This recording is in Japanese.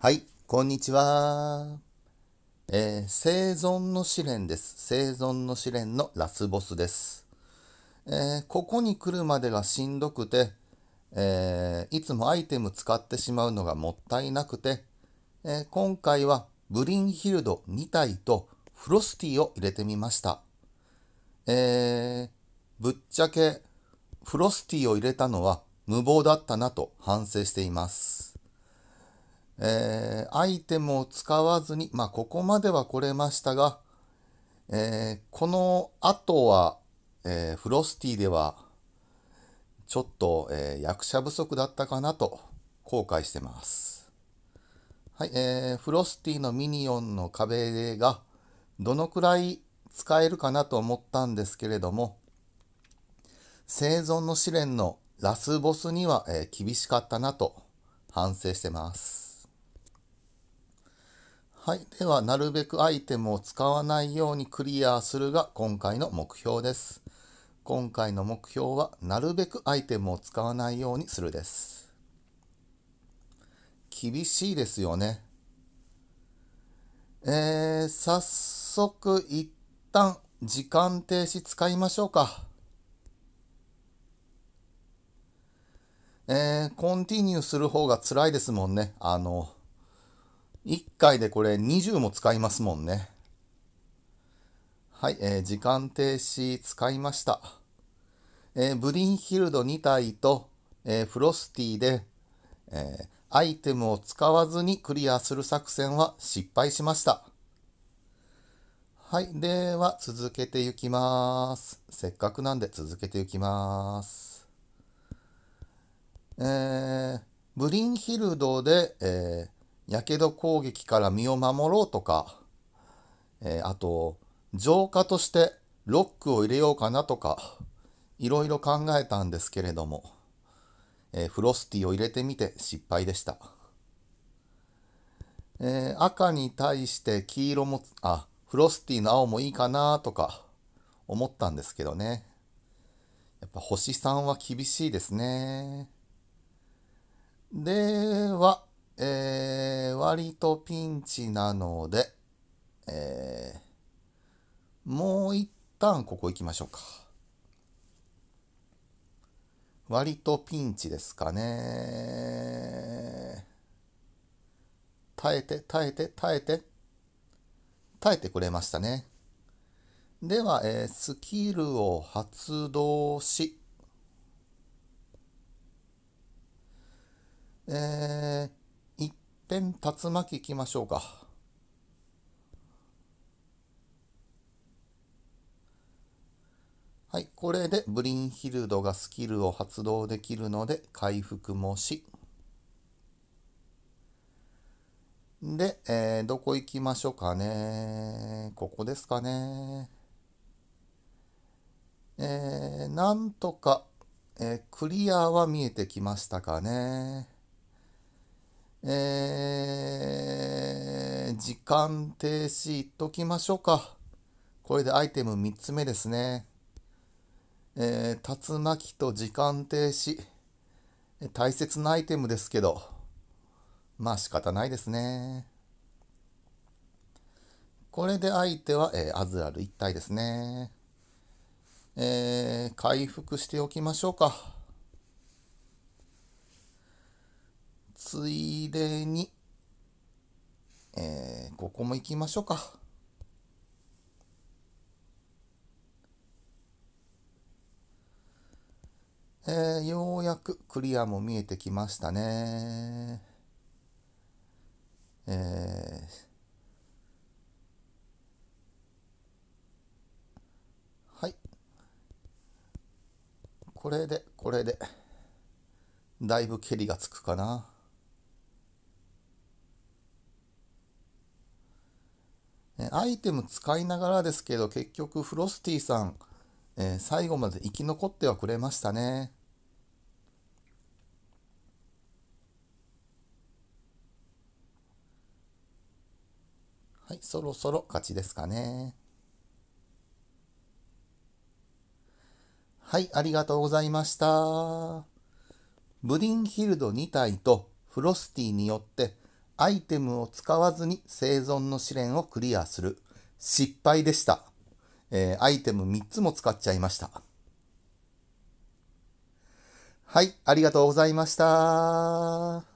はい、こんにちは。えー、生存の試練です。生存の試練のラスボスです。えー、ここに来るまでがしんどくて、えー、いつもアイテム使ってしまうのがもったいなくて、え今回はブリンヒルド2体とフロスティを入れてみました。えぶっちゃけフロスティを入れたのは無謀だったなと反省しています。えー、アイテムを使わずに、まあ、ここまでは来れましたが、えー、この後は、えー、フロスティでは、ちょっと、え役者不足だったかなと後悔してます。はい、えー、フロスティのミニオンの壁がどのくらい使えるかなと思ったんですけれども、生存の試練のラスボスには、え厳しかったなと反省してます。はい。では、なるべくアイテムを使わないようにクリアするが今回の目標です。今回の目標は、なるべくアイテムを使わないようにするです。厳しいですよね。えー、早速一旦時間停止使いましょうか。えー、コンティニューする方が辛いですもんね。あの、1回でこれ20も使いますもんね。はい、えー、時間停止使いました。えー、ブリンヒルド2体と、えー、フロスティで、えアイテムを使わずにクリアする作戦は失敗しました。はい、では続けていきます。せっかくなんで続けていきます。えー、ブリンヒルドで、えやけど攻撃から身を守ろうとか、えー、あと、浄化としてロックを入れようかなとか、いろいろ考えたんですけれども、えー、フロスティを入れてみて失敗でした。えー、赤に対して黄色も、あ、フロスティの青もいいかなとか思ったんですけどね。やっぱ星3は厳しいですね。では、割とピンチなので、えー、もう一旦ここ行きましょうか。割とピンチですかね。耐えて、耐えて、耐えて。耐えてくれましたね。では、えー、スキルを発動し、えー竜巻いきましょうか。はい、これでブリンヒルドがスキルを発動できるので回復もし。で、えー、どこ行きましょうかね。ここですかね。えー、なんとか、えー、クリアは見えてきましたかね。えー、時間停止いっときましょうか。これでアイテム3つ目ですね。えー、竜巻と時間停止。大切なアイテムですけど、まあ仕方ないですね。これで相手は、えー、アズラル1体ですね。えー、回復しておきましょうか。ついでに、えー、ここも行きましょうか。えー、ようやくクリアも見えてきましたね。えー、これで、これで、だいぶ蹴りがつくかな。アイテム使いながらですけど、結局フロスティさん、えー、最後まで生き残ってはくれましたね。はい、そろそろ勝ちですかね。はい、ありがとうございました。ブリンヒルド2体とフロスティによってアイテムを使わずに生存の試練をクリアする。失敗でした。えー、アイテム3つも使っちゃいました。はい、ありがとうございました。